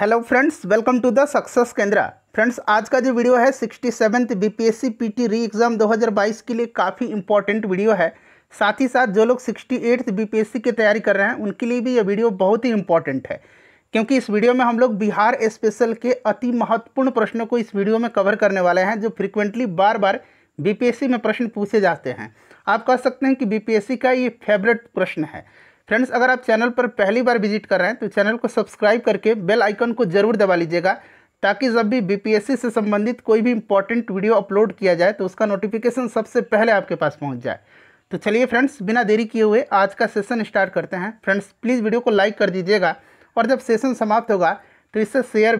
hello friends welcome to the success Kendra friends आज का जो वीडियो है sixty seventh B P S C P T re exam दो हज़ार बाईस के लिए काफ़ी इंपॉर्टेंट वीडियो है साथ ही साथ जो लोग sixty eighth B P S C की तैयारी कर रहे हैं उनके लिए भी ये वीडियो बहुत ही इंपॉर्टेंट है क्योंकि इस वीडियो में हम लोग बिहार स्पेशल के अति महत्वपूर्ण प्रश्नों को इस वीडियो में कवर करने वाले हैं जो फ्रिक्वेंटली बार बार बी पी एस सी में प्रश्न पूछे जाते हैं आप कह सकते हैं कि बी पी एस सी का ये फेवरेट प्रश्न है फ्रेंड्स अगर आप चैनल पर पहली बार विजिट कर रहे हैं तो चैनल को सब्सक्राइब करके बेल आइकन को जरूर दबा लीजिएगा ताकि जब भी बीपीएससी से संबंधित कोई भी इंपॉर्टेंट वीडियो अपलोड किया जाए तो उसका नोटिफिकेशन सबसे पहले आपके पास पहुंच जाए तो चलिए फ्रेंड्स बिना देरी किए हुए आज का सेशन स्टार्ट करते हैं फ्रेंड्स प्लीज़ वीडियो को लाइक कर दीजिएगा और जब सेशन समाप्त होगा तो इससे शेयर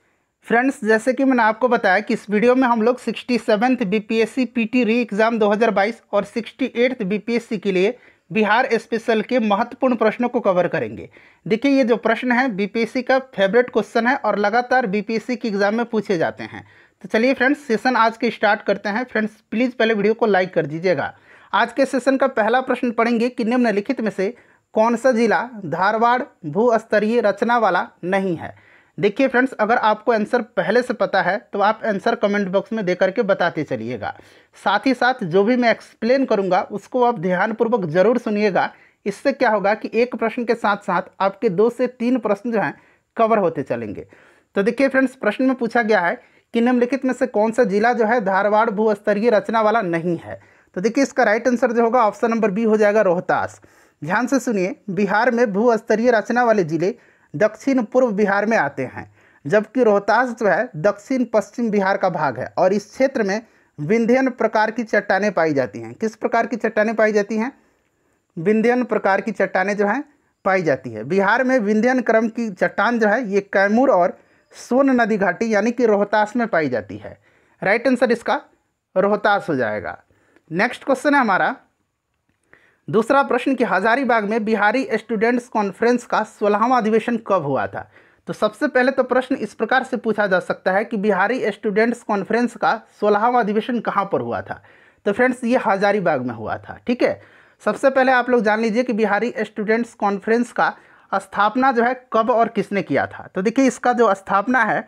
फ्रेंड्स जैसे कि मैंने आपको बताया कि इस वीडियो में हम लोग sixty seventh B P re exam बाईस और सिक्सटी एट्थ बी के लिए बिहार स्पेशल के महत्वपूर्ण प्रश्नों को कवर करेंगे देखिए ये जो प्रश्न है बीपीएससी का फेवरेट क्वेश्चन है और लगातार बीपीएससी के एग्जाम में पूछे जाते हैं तो चलिए फ्रेंड्स सेशन आज के स्टार्ट करते हैं फ्रेंड्स प्लीज़ पहले वीडियो को लाइक कर दीजिएगा आज के सेशन का पहला प्रश्न पढ़ेंगे कि निम्नलिखित में से कौन सा जिला धारवाड़ भूस्तरीय रचना वाला नहीं है देखिए फ्रेंड्स अगर आपको आंसर पहले से पता है तो आप आंसर कमेंट बॉक्स में दे करके बताते चलिएगा साथ ही साथ जो भी मैं एक्सप्लेन करूँगा उसको आप ध्यानपूर्वक ज़रूर सुनिएगा इससे क्या होगा कि एक प्रश्न के साथ साथ आपके दो से तीन प्रश्न जो हैं कवर होते चलेंगे तो देखिए फ्रेंड्स प्रश्न में पूछा गया है कि निम्नलिखित में से कौन सा जिला जो है धारवाड़ भूस्तरीय रचना वाला नहीं है तो देखिए इसका राइट आंसर जो होगा ऑप्शन नंबर बी हो जाएगा रोहतास ध्यान से सुनिए बिहार में भूस्तरीय रचना वाले जिले दक्षिण पूर्व बिहार में आते हैं जबकि रोहतास जो है दक्षिण पश्चिम बिहार का भाग है और इस क्षेत्र में विंध्यन प्रकार की चट्टाने पाई जाती हैं किस प्रकार की चट्टाने पाई जाती हैं विंध्यन प्रकार की चट्टाने जो हैं पाई जाती है बिहार में विंध्यन क्रम की चट्टान जो है ये कैमूर और सोन नदी घाटी यानी कि रोहतास में पाई जाती है राइट आंसर इसका रोहतास हो जाएगा नेक्स्ट क्वेश्चन है हमारा दूसरा प्रश्न कि हजारीबाग में बिहारी स्टूडेंट्स कॉन्फ्रेंस का सोलहवां अधिवेशन कब हुआ था तो सबसे पहले तो प्रश्न इस प्रकार से पूछा जा सकता है कि बिहारी स्टूडेंट्स कॉन्फ्रेंस का सोलहवां अधिवेशन कहाँ पर हुआ था तो फ्रेंड्स ये हजारीबाग में हुआ था ठीक है सबसे पहले आप लोग जान लीजिए कि बिहारी स्टूडेंट्स कॉन्फ्रेंस का स्थापना जो है कब और किसने किया था तो देखिए इसका जो स्थापना है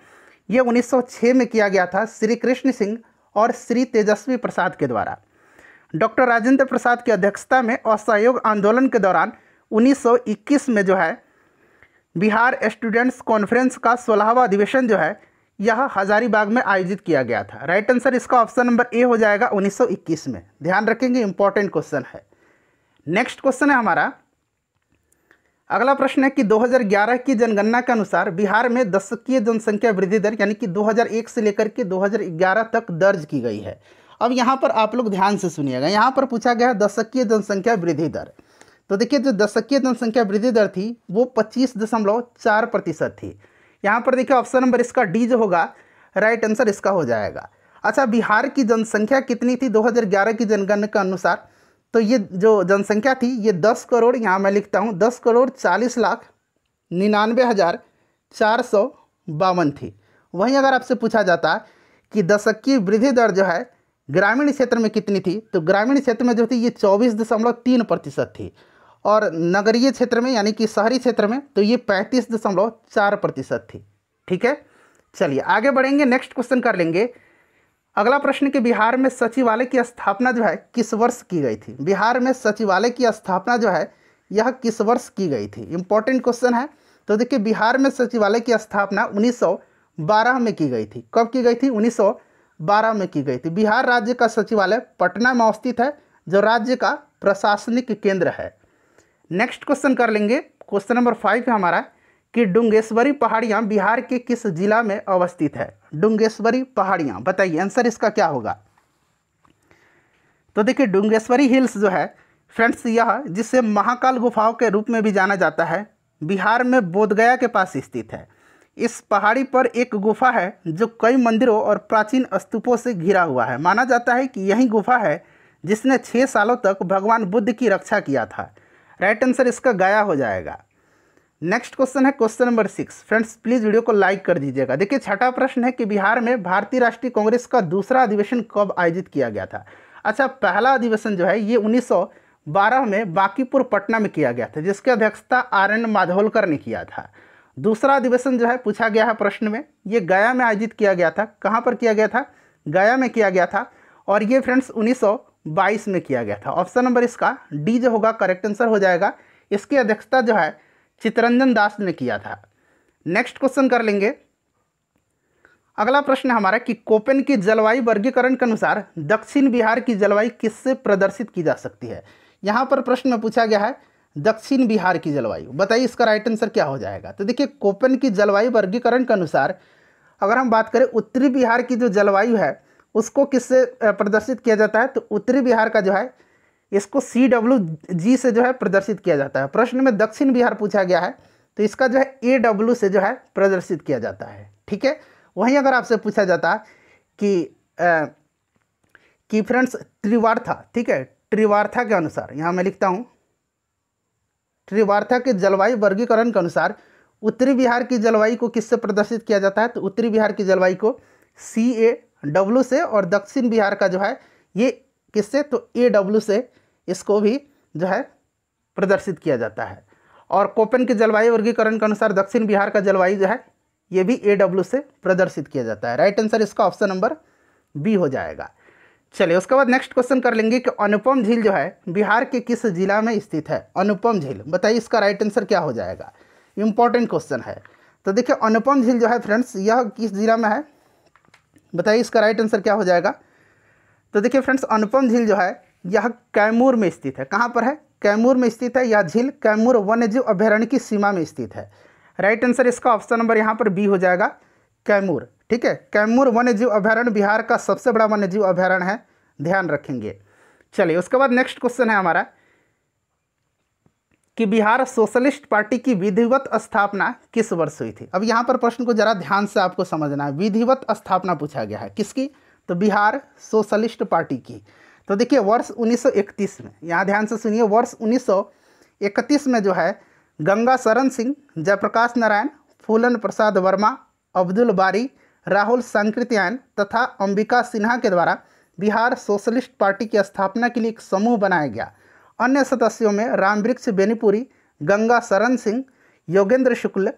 ये 1906 में किया गया था श्री कृष्ण सिंह और श्री तेजस्वी प्रसाद के द्वारा डॉक्टर राजेंद्र प्रसाद की अध्यक्षता में असहयोग आंदोलन के दौरान 1921 में जो है बिहार स्टूडेंट्स कॉन्फ्रेंस का सोलहवा अधिवेशन जो है यह हजारीबाग में आयोजित किया गया था राइट आंसर इसका ऑप्शन नंबर ए हो जाएगा 1921 में ध्यान रखेंगे इंपॉर्टेंट क्वेश्चन है नेक्स्ट क्वेश्चन है हमारा अगला प्रश्न है कि 2011 की जनगणना के अनुसार बिहार में दशकीय जनसंख्या वृद्धि दर यानी कि 2001 से लेकर के 2011 तक दर्ज की गई है अब यहाँ पर आप लोग ध्यान से सुनिएगा यहाँ पर पूछा गया दशकीय जनसंख्या वृद्धि दर तो देखिए जो दशकीय जनसंख्या वृद्धि दर थी वो पच्चीस दशमलव चार प्रतिशत थी यहाँ पर देखिए ऑप्शन नंबर इसका डी जो होगा राइट आंसर इसका हो जाएगा अच्छा बिहार की जनसंख्या कितनी थी 2011 की जनगणना के अनुसार तो ये जो जनसंख्या थी ये दस करोड़ यहाँ मैं लिखता हूँ दस करोड़ चालीस लाख निन्यानवे हज़ार चार सौ बावन थी वहीं अगर आपसे पूछा जाता कि दशक की वृद्धि दर जो है ग्रामीण क्षेत्र में कितनी थी तो ग्रामीण क्षेत्र में जो थी ये चौबीस दशमलव तीन प्रतिशत थी और नगरीय क्षेत्र में यानी कि शहरी क्षेत्र में तो ये पैंतीस दशमलव चार प्रतिशत थी ठीक है चलिए आगे बढ़ेंगे नेक्स्ट क्वेश्चन कर लेंगे अगला प्रश्न कि बिहार में सचिवालय की स्थापना जो है किस वर्ष की गई थी बिहार में सचिवालय की स्थापना जो है यह किस वर्ष की गई थी इम्पोर्टेंट क्वेश्चन है तो देखिए बिहार में सचिवालय की स्थापना उन्नीस में की गई थी कब की गई थी उन्नीस 2012 में की गई थी बिहार राज्य का सचिवालय पटना में अवस्थित है जो राज्य का प्रशासनिक केंद्र है नेक्स्ट क्वेश्चन कर लेंगे क्वेश्चन नंबर फाइव है हमारा कि डुंगेश्वरी पहाड़ियाँ बिहार के किस जिला में अवस्थित है डुंगेश्वरी पहाड़ियाँ बताइए आंसर इसका क्या होगा तो देखिए डुंगेश्वरी हिल्स जो है फ्रेंड्स यह जिसे महाकाल गुफाओं के रूप में भी जाना जाता है बिहार में बोधगया के पास स्थित है इस पहाड़ी पर एक गुफा है जो कई मंदिरों और प्राचीन स्तूपों से घिरा हुआ है माना जाता है कि यही गुफा है जिसने छः सालों तक भगवान बुद्ध की रक्षा किया था राइट आंसर इसका गया हो जाएगा नेक्स्ट क्वेश्चन है question number six friends please video को लाइक कर दीजिएगा देखिए छठा प्रश्न है कि बिहार में भारतीय राष्ट्रीय कांग्रेस का दूसरा अधिवेशन कब आयोजित किया गया था अच्छा पहला अधिवेशन जो है ये 1912 में बांकीपुर पटना में किया गया था जिसकी अध्यक्षता आर एन माधोलकर ने किया था दूसरा अधिवेशन जो है पूछा गया है प्रश्न में ये गया में आयोजित किया गया था कहाँ पर किया गया था गया में किया गया था और ये फ्रेंड्स उन्नीस में किया गया था ऑप्शन नंबर इसका डी जो होगा करेक्ट आंसर हो जाएगा इसकी अध्यक्षता जो है चितरंजन दास ने किया था नेक्स्ट क्वेश्चन कर लेंगे अगला प्रश्न हमारा कि कोपेन की जलवायु वर्गीकरण के अनुसार दक्षिण बिहार की जलवायु किससे प्रदर्शित की जा सकती है यहाँ पर प्रश्न में पूछा गया है दक्षिण बिहार की जलवायु बताइए इसका राइट आंसर क्या हो जाएगा तो देखिए कोपन की जलवायु वर्गीकरण के अनुसार अगर हम बात करें उत्तरी बिहार की जो जलवायु है उसको किससे प्रदर्शित किया जाता है तो उत्तरी बिहार का जो है इसको सी डब्ल्यू जी से जो है प्रदर्शित किया जाता है प्रश्न में दक्षिण बिहार पूछा गया है तो इसका जो है ए डब्ल्यू से जो है प्रदर्शित किया जाता है ठीक है वहीं अगर आपसे पूछा जाता कि आ, कि फ्रेंड्स त्रिवार्था ठीक है त्रिवार्था के अनुसार यहाँ मैं लिखता हूँ त्रिवार्था के जलवायु वर्गीकरण के अनुसार उत्तरी बिहार की जलवायु को किससे प्रदर्शित किया जाता है तो उत्तरी बिहार की जलवायु को सी ए डब्ल्यू से और दक्षिण बिहार का जो है ये किससे तो ए डब्ल्यू से इसको भी जो है प्रदर्शित किया जाता है और कोपन के जलवायु वर्गीकरण के अनुसार दक्षिण बिहार का जलवायु जो है ये भी ए डब्ल्यू से प्रदर्शित किया जाता है राइट आंसर इसका ऑप्शन नंबर बी हो जाएगा चलिए उसके बाद नेक्स्ट क्वेश्चन कर लेंगे कि अनुपम झील जो है बिहार के किस जिला में स्थित है अनुपम झील बताइए इसका राइट आंसर क्या हो जाएगा इम्पॉर्टेंट क्वेश्चन है तो देखिए अनुपम झील जो है फ्रेंड्स यह किस जिला में है बताइए इसका राइट आंसर क्या हो जाएगा तो देखिए फ्रेंड्स अनुपम झील जो है यह कैमूर में स्थित है कहाँ पर है कैमूर में स्थित है यह झील कैमूर वन्यजीव अभ्यारण्य की सीमा में स्थित है राइट आंसर इसका ऑप्शन नंबर यहाँ पर बी हो जाएगा कैमूर ठीक है कैमूर वन्यजीव अभ्यारण्य बिहार का सबसे बड़ा वन्यजीव अभ्यारण्य है ध्यान रखेंगे चलिए उसके बाद नेक्स्ट क्वेश्चन है हमारा कि बिहार सोशलिस्ट पार्टी की विधिवत स्थापना किस वर्ष हुई थी अब यहाँ पर प्रश्न को जरा ध्यान से आपको समझना है विधिवत स्थापना पूछा गया है किसकी तो बिहार सोशलिस्ट पार्टी की तो देखिए वर्ष 1931 में यहाँ ध्यान से सुनिए वर्ष 1931 में जो है गंगा शरण सिंह जयप्रकाश नारायण फूलन प्रसाद वर्मा अब्दुल बारी राहुल संकृत्यान तथा अंबिका सिन्हा के द्वारा बिहार सोशलिस्ट पार्टी की स्थापना के लिए एक समूह बनाया गया अन्य सदस्यों में रामवृक्ष बेनीपुरी गंगा शरण सिंह योगेंद्र शुक्ल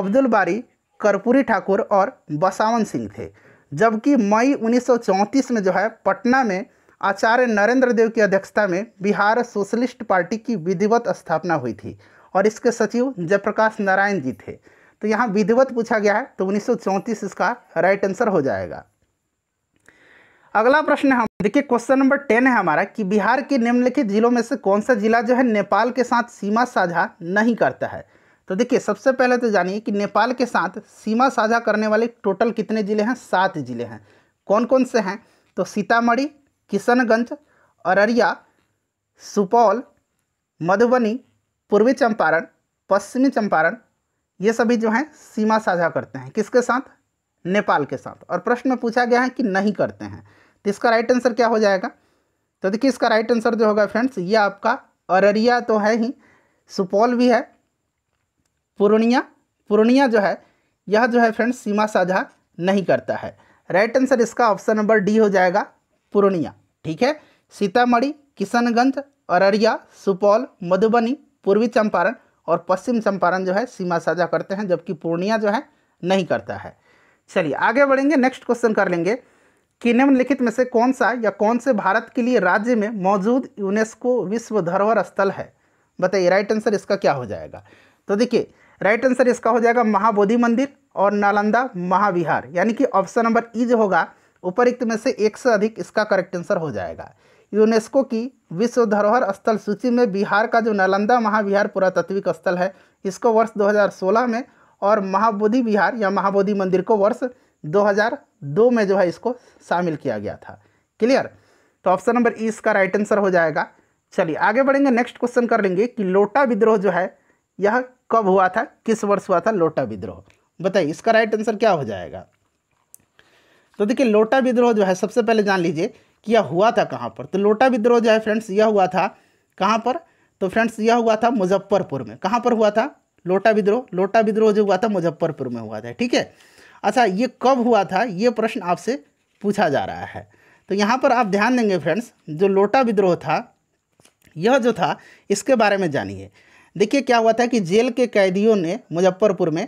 अब्दुल बारी कर्पूरी ठाकुर और बसावन सिंह थे जबकि मई 1934 में जो है पटना में आचार्य नरेंद्र देव की अध्यक्षता में बिहार सोशलिस्ट पार्टी की विधिवत स्थापना हुई थी और इसके सचिव जयप्रकाश नारायण जी थे तो यहाँ विधिवत पूछा गया है तो उन्नीस इसका राइट आंसर हो जाएगा अगला प्रश्न हम देखिए क्वेश्चन नंबर टेन है हमारा कि बिहार के निम्नलिखित जिलों में से कौन सा जिला जो है नेपाल के साथ सीमा साझा नहीं करता है तो देखिए सबसे पहले तो जानिए कि नेपाल के साथ सीमा साझा करने वाले टोटल कितने ज़िले हैं सात ज़िले हैं कौन कौन से हैं तो सीतामढ़ी किशनगंज अररिया सुपौल मधुबनी पूर्वी चंपारण पश्चिमी चंपारण ये सभी जो हैं सीमा साझा करते हैं किसके साथ नेपाल के साथ और प्रश्न में पूछा गया है कि नहीं करते हैं तो इसका राइट आंसर क्या हो जाएगा तो देखिए इसका राइट आंसर जो होगा फ्रेंड्स ये आपका अररिया तो है ही सुपौल भी है पूर्णिया पूर्णिया जो है यह जो है फ्रेंड्स सीमा साझा नहीं करता है राइट आंसर इसका ऑप्शन नंबर डी हो जाएगा पूर्णिया ठीक है सीतामढ़ी किशनगंज अररिया सुपौल मधुबनी पूर्वी चंपारण और पश्चिम चंपारण जो है सीमा साझा करते हैं जबकि पूर्णिया जो है नहीं करता है चलिए आगे बढ़ेंगे नेक्स्ट क्वेश्चन कर लेंगे कि निम्नलिखित में से कौन सा या कौन से भारत के लिए राज्य में मौजूद यूनेस्को विश्व धरोहर स्थल है बताइए राइट आंसर इसका क्या हो जाएगा तो देखिए राइट आंसर इसका हो जाएगा महाबोधि मंदिर और नालंदा महाविहार यानी कि ऑप्शन नंबर ई जो होगा उपरिक्त में से एक से अधिक इसका करेक्ट आंसर हो जाएगा यूनेस्को की विश्व धरोहर स्थल सूची में बिहार का जो नालंदा महाविहार पुरातत्विक स्थल है इसको वर्ष 2016 में और महाबोधि विहार या महाबोधि मंदिर को वर्ष 2002 में जो है इसको शामिल किया गया था क्लियर तो ऑप्शन नंबर ई इसका राइट आंसर हो जाएगा चलिए आगे बढ़ेंगे नेक्स्ट क्वेश्चन कर लेंगे कि लोटा विद्रोह जो है यह कब हुआ था किस वर्ष हुआ था लोटा विद्रोह बताइए इसका राइट आंसर क्या हो जाएगा तो देखिए लोटा विद्रोह जो है सबसे पहले जान लीजिए किया हुआ था कहाँ पर तो लोटा विद्रोह जो है फ्रेंड्स यह हुआ था कहाँ पर तो फ्रेंड्स यह हुआ था मुजफ्फरपुर में कहाँ पर हुआ था लोटा विद्रोह लोटा विद्रोह जो हुआ था मुजफ्फरपुर में हुआ था ठीक है अच्छा ये कब हुआ था ये प्रश्न आपसे पूछा जा रहा है तो यहाँ पर आप ध्यान देंगे फ्रेंड्स जो लोटा विद्रोह था यह जो था इसके बारे में जानिए देखिए क्या हुआ था कि जेल के कैदियों ने मुजफ्फरपुर में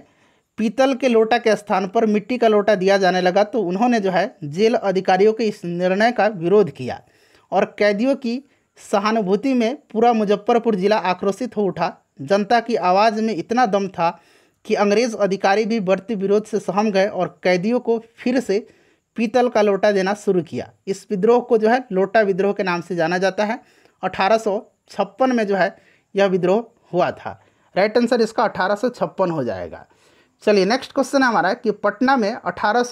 पीतल के लोटा के स्थान पर मिट्टी का लोटा दिया जाने लगा तो उन्होंने जो है जेल अधिकारियों के इस निर्णय का विरोध किया और कैदियों की सहानुभूति में पूरा मुजफ्फरपुर जिला आक्रोशित हो उठा जनता की आवाज़ में इतना दम था कि अंग्रेज़ अधिकारी भी बढ़ते विरोध से सहम गए और कैदियों को फिर से पीतल का लोटा देना शुरू किया इस विद्रोह को जो है लोटा विद्रोह के नाम से जाना जाता है अठारह में जो है यह विद्रोह हुआ था राइट आंसर इसका अठारह हो जाएगा चलिए नेक्स्ट क्वेश्चन हमारा है कि पटना में अठारह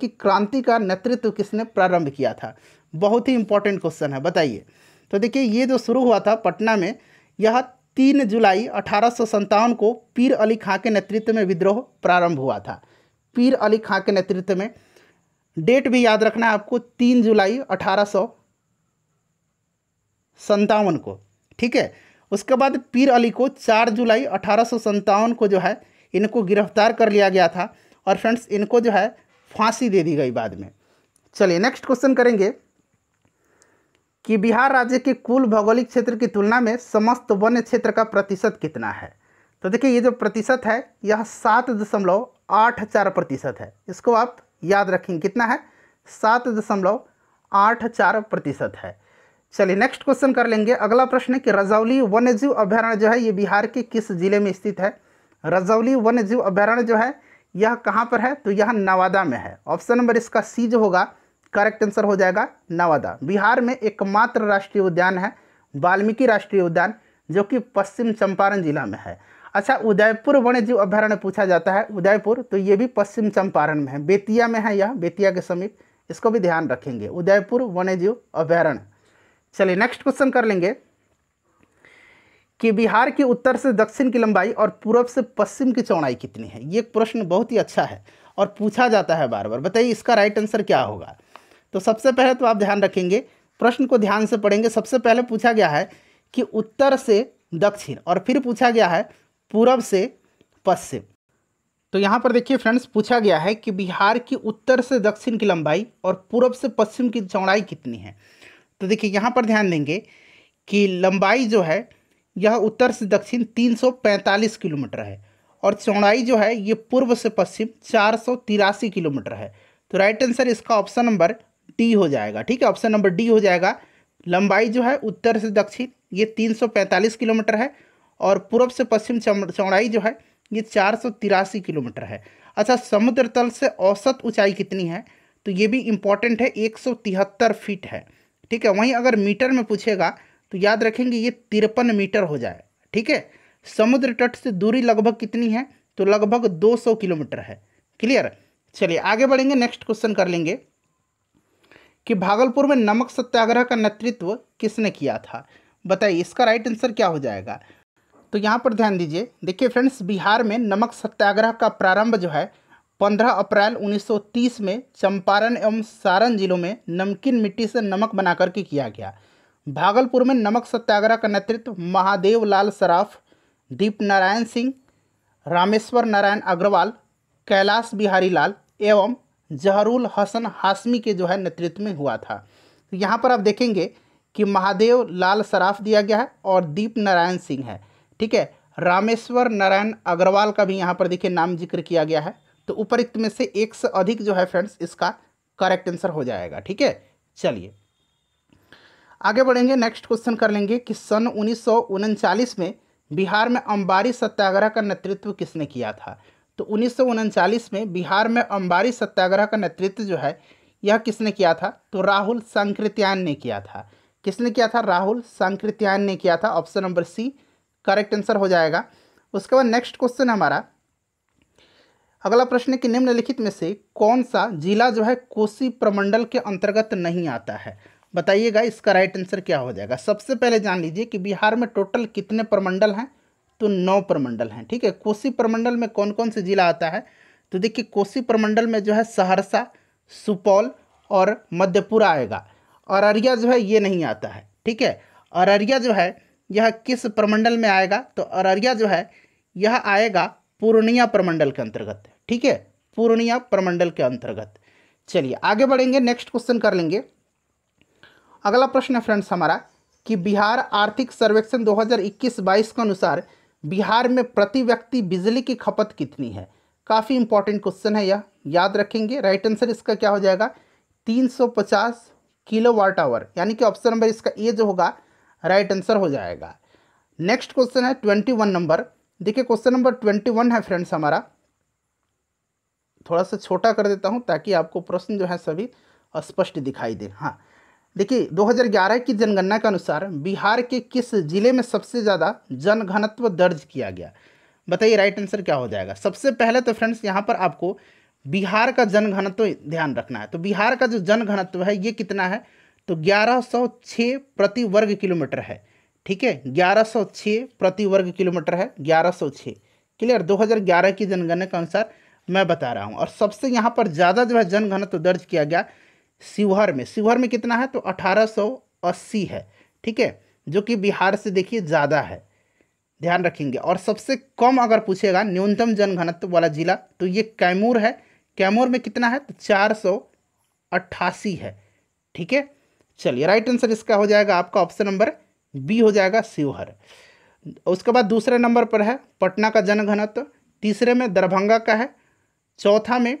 की क्रांति का नेतृत्व किसने प्रारंभ किया था बहुत ही इंपॉर्टेंट क्वेश्चन है बताइए तो देखिए ये जो शुरू हुआ था पटना में यह तीन जुलाई अठारह को पीर अली खां के नेतृत्व में विद्रोह प्रारंभ हुआ था पीर अली खां के नेतृत्व में डेट भी याद रखना है आपको तीन जुलाई अठारह को ठीक है उसके बाद पीर अली को चार जुलाई अठारह को जो है इनको गिरफ्तार कर लिया गया था और फ्रेंड्स इनको जो है फांसी दे दी गई बाद में चलिए नेक्स्ट क्वेश्चन करेंगे कि बिहार राज्य के कुल भौगोलिक क्षेत्र की तुलना में समस्त वन्य क्षेत्र का प्रतिशत कितना है तो देखिए ये जो प्रतिशत है यह सात दशमलव आठ चार प्रतिशत है इसको आप याद रखेंगे कितना है सात दशमलव आठ चार प्रतिशत है चलिए नेक्स्ट क्वेश्चन कर लेंगे अगला प्रश्न है कि रजौली वन्यजीव अभ्यारण्य जो है ये बिहार के किस जिले में स्थित है रजौली वन्य जीव अभ्यारण्य जो है यह कहाँ पर है तो यह नवादा में है ऑप्शन नंबर इसका सी जो होगा करेक्ट आंसर हो जाएगा नवादा बिहार में एकमात्र राष्ट्रीय उद्यान है वाल्मीकि राष्ट्रीय उद्यान जो कि पश्चिम चंपारण जिला में है अच्छा उदयपुर वन्य जीव अभ्यारण्य पूछा जाता है उदयपुर तो ये भी पश्चिम चंपारण में है बेतिया में है यह बेतिया के समीप इसको भी ध्यान रखेंगे उदयपुर वन्य जीव अभ्यारण्य चलिए नेक्स्ट क्वेश्चन कर लेंगे कि बिहार के उत्तर से दक्षिण की लंबाई और पूर्व से पश्चिम की चौड़ाई कितनी है ये प्रश्न बहुत ही अच्छा है और पूछा जाता है बार बार बताइए इसका राइट आंसर क्या होगा तो सबसे पहले तो आप ध्यान रखेंगे प्रश्न को ध्यान से पढ़ेंगे सबसे पहले पूछा गया है कि उत्तर से दक्षिण और फिर पूछा गया है पूर्व से पश्चिम तो यहाँ पर देखिए फ्रेंड्स पूछा गया है कि बिहार की उत्तर से दक्षिण की लंबाई और पूर्व से पश्चिम की चौड़ाई कितनी है तो देखिए यहाँ पर ध्यान देंगे कि लंबाई जो है यह उत्तर से दक्षिण 345 किलोमीटर है और चौड़ाई जो है ये पूर्व से पश्चिम चार किलोमीटर है तो राइट आंसर इसका ऑप्शन नंबर डी हो जाएगा ठीक है ऑप्शन नंबर डी हो जाएगा लंबाई जो है उत्तर से दक्षिण ये 345 किलोमीटर है और पूर्व से पश्चिम चौड़ाई जो है ये चार किलोमीटर है अच्छा समुद्र तल से औसत ऊँचाई कितनी है तो ये भी इम्पॉर्टेंट है एक फीट है ठीक है वहीं अगर मीटर में पूछेगा तो याद रखेंगे ये तिरपन मीटर हो जाए ठीक है समुद्र तट से दूरी लगभग कितनी है तो लगभग 200 किलोमीटर है क्लियर चलिए आगे बढ़ेंगे नेक्स्ट क्वेश्चन कर लेंगे कि भागलपुर में नमक सत्याग्रह का नेतृत्व किसने किया था बताइए इसका राइट आंसर क्या हो जाएगा तो यहाँ पर ध्यान दीजिए देखिए फ्रेंड्स बिहार में नमक सत्याग्रह का प्रारंभ जो है 15 अप्रैल 1930 में चंपारण एवं सारण जिलों में नमकीन मिट्टी से नमक बना करके किया गया भागलपुर में नमक सत्याग्रह का नेतृत्व महादेव लाल सराफ दीप नारायण सिंह रामेश्वर नारायण अग्रवाल कैलाश बिहारी लाल एवं जहरुल हसन हाशमी के जो है नेतृत्व में हुआ था तो यहाँ पर आप देखेंगे कि महादेव लाल सराफ दिया गया है और दीप नारायण सिंह है ठीक है रामेश्वर नारायण अग्रवाल का भी यहाँ पर देखिए नाम जिक्र किया गया है तो उपरुक्त में से एक से अधिक जो है फ्रेंड्स इसका करेक्ट आंसर हो जाएगा ठीक है चलिए आगे बढ़ेंगे नेक्स्ट क्वेश्चन कर लेंगे कि सन उन्नीस में बिहार में अम्बारी सत्याग्रह का नेतृत्व किसने किया था तो उन्नीस में बिहार में अम्बारी सत्याग्रह का नेतृत्व जो है यह किसने किया था तो राहुल संकृत्यान ने किया था किसने किया था राहुल संकृत्यान ने किया था option number C correct answer हो जाएगा उसके बाद नेक्स्ट क्वेश्चन हमारा अगला प्रश्न कि निम्नलिखित में से कौन सा जिला जो है कोसी प्रमंडल के अंतर्गत नहीं आता है बताइएगा इसका राइट आंसर क्या हो जाएगा सबसे पहले जान लीजिए कि बिहार में टोटल कितने प्रमंडल हैं तो नौ प्रमंडल हैं ठीक है कोसी प्रमंडल में कौन कौन से जिला आता है तो देखिए कोसी प्रमंडल में जो है सहरसा सुपौल और मध्यपुरा आएगा अररिया जो है ये नहीं आता है ठीक है अररिया जो है यह किस प्रमंडल में आएगा तो अररिया जो है यह आएगा पूर्णिया प्रमंडल के अंतर्गत ठीक है पूर्णिया प्रमंडल के अंतर्गत चलिए आगे बढ़ेंगे नेक्स्ट क्वेश्चन कर लेंगे अगला प्रश्न है फ्रेंड्स हमारा कि बिहार आर्थिक सर्वेक्षण 2021-22 के अनुसार बिहार में प्रति व्यक्ति बिजली की खपत कितनी है काफ़ी इंपॉर्टेंट क्वेश्चन है यह याद रखेंगे राइट आंसर इसका क्या हो जाएगा 350 किलो आवर यानी कि ऑप्शन नंबर इसका ए जो होगा राइट आंसर हो जाएगा नेक्स्ट क्वेश्चन है ट्वेंटी वन नंबर देखिए क्वेश्चन नंबर ट्वेंटी वन है फ्रेंड्स हमारा थोड़ा सा छोटा कर देता हूँ ताकि आपको प्रश्न जो है सभी स्पष्ट दिखाई दे हाँ देखिए 2011 की जनगणना के अनुसार बिहार के किस जिले में सबसे ज़्यादा जनघनत्व दर्ज किया गया बताइए राइट आंसर क्या हो जाएगा सबसे पहले तो फ्रेंड्स यहाँ पर आपको बिहार का जनघनत्व ध्यान रखना है तो बिहार का जो जनघनत्व है ये कितना है तो 1106 प्रति वर्ग किलोमीटर है ठीक है 1106 प्रति वर्ग किलोमीटर है 1106 क्लियर 2011 की जनगणना के अनुसार मैं बता रहा हूँ और सबसे यहाँ पर ज़्यादा जो है जनघनत्व दर्ज किया गया शिवहर में शिवहर में कितना है तो 1880 है ठीक है जो कि बिहार से देखिए ज़्यादा है ध्यान रखेंगे और सबसे कम अगर पूछेगा न्यूनतम जनघनत्व वाला जिला तो ये कैमूर है कैमूर में कितना है तो चार है ठीक है चलिए राइट आंसर इसका हो जाएगा आपका ऑप्शन नंबर बी हो जाएगा शिवहर उसके बाद दूसरे नंबर पर है पटना का जनघनत्व तीसरे में दरभंगा का है चौथा में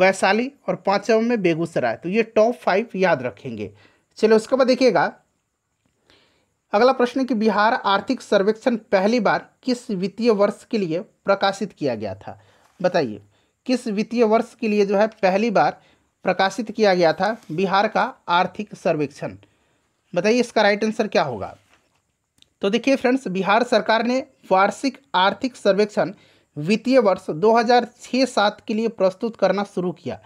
वैशाली और पाँचवें में बेगूसराय तो ये टॉप फाइव याद रखेंगे चलो उसके बाद देखिएगा अगला प्रश्न है कि बिहार आर्थिक सर्वेक्षण पहली बार किस वित्तीय वर्ष के लिए प्रकाशित किया गया था बताइए किस वित्तीय वर्ष के लिए जो है पहली बार प्रकाशित किया गया था बिहार का आर्थिक सर्वेक्षण बताइए इसका राइट आंसर क्या होगा तो देखिए फ्रेंड्स बिहार सरकार ने वार्षिक आर्थिक सर्वेक्षण वित्तीय वर्ष 2006-7 के लिए प्रस्तुत करना शुरू किया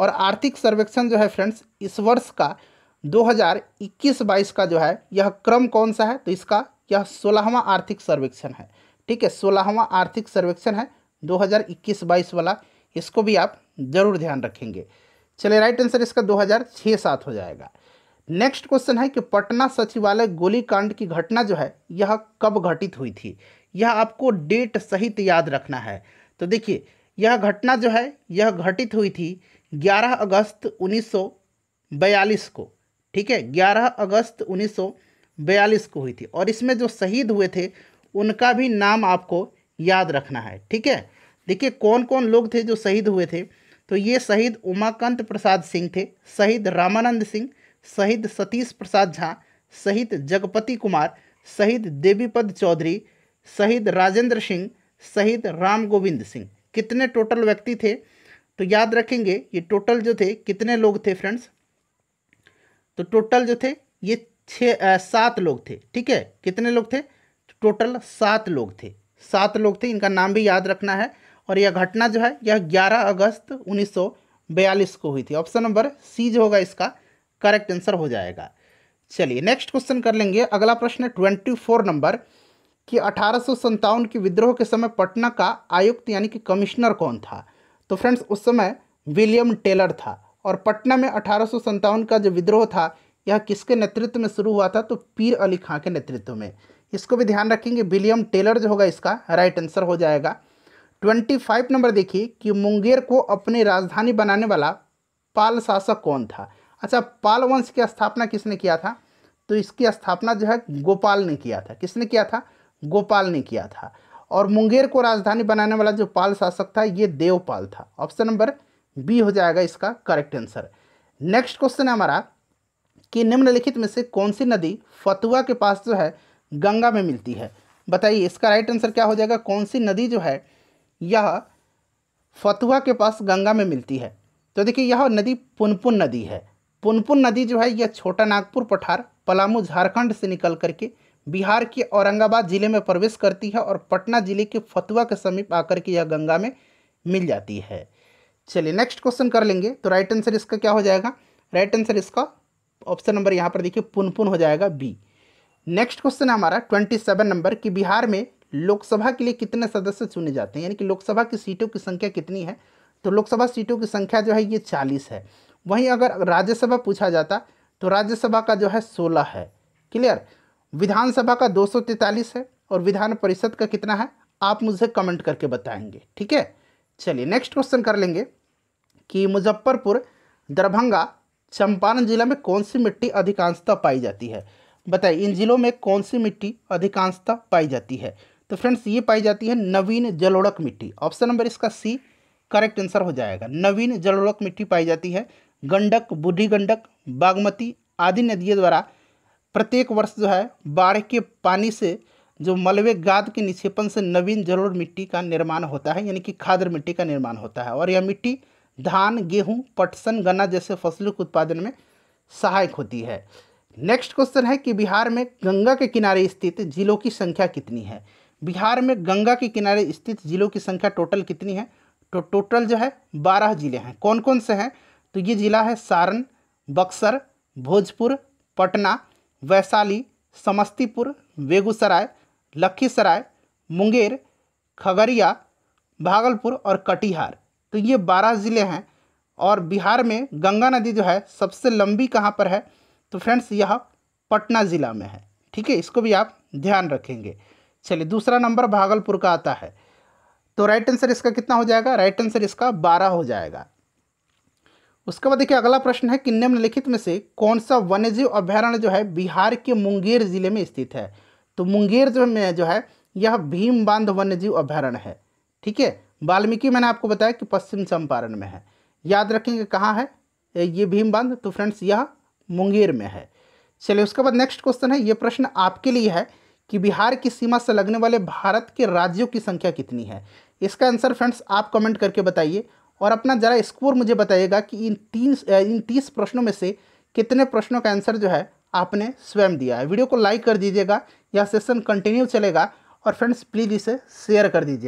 और आर्थिक सर्वेक्षण जो है फ्रेंड्स इस वर्ष का 2021-22 का जो है यह क्रम कौन सा है तो इसका यह सोलहवां आर्थिक सर्वेक्षण है ठीक है सोलहवां आर्थिक सर्वेक्षण है 2021-22 वाला इसको भी आप जरूर ध्यान रखेंगे चलिए राइट आंसर इसका दो हज़ार हो जाएगा नेक्स्ट क्वेश्चन है कि पटना सचिवालय गोलीकांड की घटना जो है यह कब घटित हुई थी यह आपको डेट सहित याद रखना है तो देखिए यह घटना जो है यह घटित हुई थी 11 अगस्त 1942 को ठीक है 11 अगस्त 1942 को हुई थी और इसमें जो शहीद हुए थे उनका भी नाम आपको याद रखना है ठीक है देखिए कौन कौन लोग थे जो शहीद हुए थे तो ये शहीद उमाकांत प्रसाद सिंह थे शहीद रामानंद सिंह शहीद सतीश प्रसाद झा शहीद जगपति कुमार शहीद देवीपद चौधरी शहीद राजेंद्र सिंह शहीद राम गोविंद सिंह कितने टोटल व्यक्ति थे तो याद रखेंगे ये टोटल जो थे कितने लोग थे फ्रेंड्स तो टोटल जो थे ये छः सात लोग थे ठीक है कितने लोग थे टोटल तो सात लोग थे सात लोग थे इनका नाम भी याद रखना है और यह घटना जो है यह 11 अगस्त 1942 को हुई थी ऑप्शन नंबर सी जो होगा इसका करेक्ट आंसर हो जाएगा चलिए नेक्स्ट क्वेश्चन कर लेंगे अगला प्रश्न है ट्वेंटी फोर नंबर कि अठारह के विद्रोह के समय पटना का आयुक्त यानी कि कमिश्नर कौन था तो फ्रेंड्स उस समय विलियम टेलर था और पटना में अठारह का जो विद्रोह था यह किसके नेतृत्व में शुरू हुआ था तो पीर अली खां के नेतृत्व में इसको भी ध्यान रखेंगे विलियम टेलर जो होगा इसका राइट आंसर हो जाएगा ट्वेंटी फाइव नंबर देखिए कि मुंगेर को अपनी राजधानी बनाने वाला पाल शासक कौन था अच्छा पाल वंश की स्थापना किसने किया था तो इसकी स्थापना जो है गोपाल ने किया था किसने किया था गोपाल ने किया था और मुंगेर को राजधानी बनाने वाला जो पाल शासक था ये देवपाल था ऑप्शन नंबर बी हो जाएगा इसका करेक्ट आंसर नेक्स्ट क्वेश्चन है हमारा कि निम्नलिखित में से कौन सी नदी फतुआ के पास जो है गंगा में मिलती है बताइए इसका राइट आंसर क्या हो जाएगा कौन सी नदी जो है यह फतुआ के पास गंगा में मिलती है तो देखिए यह नदी पुनपुन नदी है पुनपुन नदी जो है यह छोटा नागपुर पठार पलामू झारखंड से निकल करके बिहार के औरंगाबाद जिले में प्रवेश करती है और पटना जिले के फतुआ के समीप आकर के यह गंगा में मिल जाती है चलिए नेक्स्ट क्वेश्चन कर लेंगे तो राइट आंसर इसका क्या हो जाएगा राइट आंसर इसका ऑप्शन नंबर यहाँ पर देखिए पुनपुन हो जाएगा बी नेक्स्ट क्वेश्चन है हमारा ट्वेंटी सेवन नंबर कि बिहार में लोकसभा के लिए कितने सदस्य चुने जाते हैं यानी कि लोकसभा की सीटों की संख्या कितनी है तो लोकसभा सीटों की संख्या जो है ये चालीस है वहीं अगर राज्यसभा पूछा जाता तो राज्यसभा का जो है सोलह है क्लियर विधानसभा का दो है और विधान परिषद का कितना है आप मुझे कमेंट करके बताएंगे ठीक है चलिए नेक्स्ट क्वेश्चन कर लेंगे कि मुजफ्फरपुर दरभंगा चंपारण जिला में कौन सी मिट्टी अधिकांशतः पाई जाती है बताइए इन जिलों में कौन सी मिट्टी अधिकांशतः पाई जाती है तो फ्रेंड्स ये पाई जाती है नवीन जलोड़क मिट्टी ऑप्शन नंबर इसका सी करेक्ट आंसर हो जाएगा नवीन जलोड़क मिट्टी पाई जाती है गंडक बूढ़ी गंडक बागमती आदि नदियों द्वारा प्रत्येक वर्ष जो है बाढ़ के पानी से जो मलबे गाद के निक्षेपण से नवीन जरूर मिट्टी का निर्माण होता है यानी कि खाद्र मिट्टी का निर्माण होता है और यह मिट्टी धान गेहूं पटसन गन्ना जैसे फसलों के उत्पादन में सहायक होती है नेक्स्ट क्वेश्चन है कि बिहार में गंगा के किनारे स्थित जिलों की संख्या कितनी है बिहार में गंगा के किनारे स्थित जिलों की संख्या टोटल कितनी है तो टोटल जो है बारह जिले हैं कौन कौन से हैं तो ये ज़िला है सारण बक्सर भोजपुर पटना वैशाली समस्तीपुर बेगूसराय लखीसराय मुंगेर खगड़िया भागलपुर और कटिहार तो ये बारह ज़िले हैं और बिहार में गंगा नदी जो है सबसे लंबी कहाँ पर है तो फ्रेंड्स यह पटना ज़िला में है ठीक है इसको भी आप ध्यान रखेंगे चलिए दूसरा नंबर भागलपुर का आता है तो राइट आंसर इसका कितना हो जाएगा राइट आंसर इसका बारह हो जाएगा उसके बाद देखिए अगला प्रश्न है कि निम्नलिखित में से कौन सा वन्यजीव अभ्यारण्य जो है बिहार के मुंगेर जिले में स्थित है तो मुंगेर जो में जो है यह भीम बांध वन्यजीव अभ्यारण्य है ठीक है वाल्मीकि मैंने आपको बताया कि पश्चिम चंपारण में है याद रखेंगे कहाँ है ये भीम बांध तो फ्रेंड्स यह मुंगेर में है चलिए उसके बाद नेक्स्ट क्वेश्चन है ये प्रश्न आपके लिए है कि बिहार की सीमा से लगने वाले भारत के राज्यों की संख्या कितनी है इसका आंसर फ्रेंड्स आप कमेंट करके बताइए और अपना ज़रा स्कोर मुझे बताइएगा कि इन तीन इन तीस प्रश्नों में से कितने प्रश्नों का आंसर जो है आपने स्वयं दिया है वीडियो को लाइक कर दीजिएगा यह सेशन कंटिन्यू चलेगा और फ्रेंड्स प्लीज़ इसे शेयर कर दीजिएगा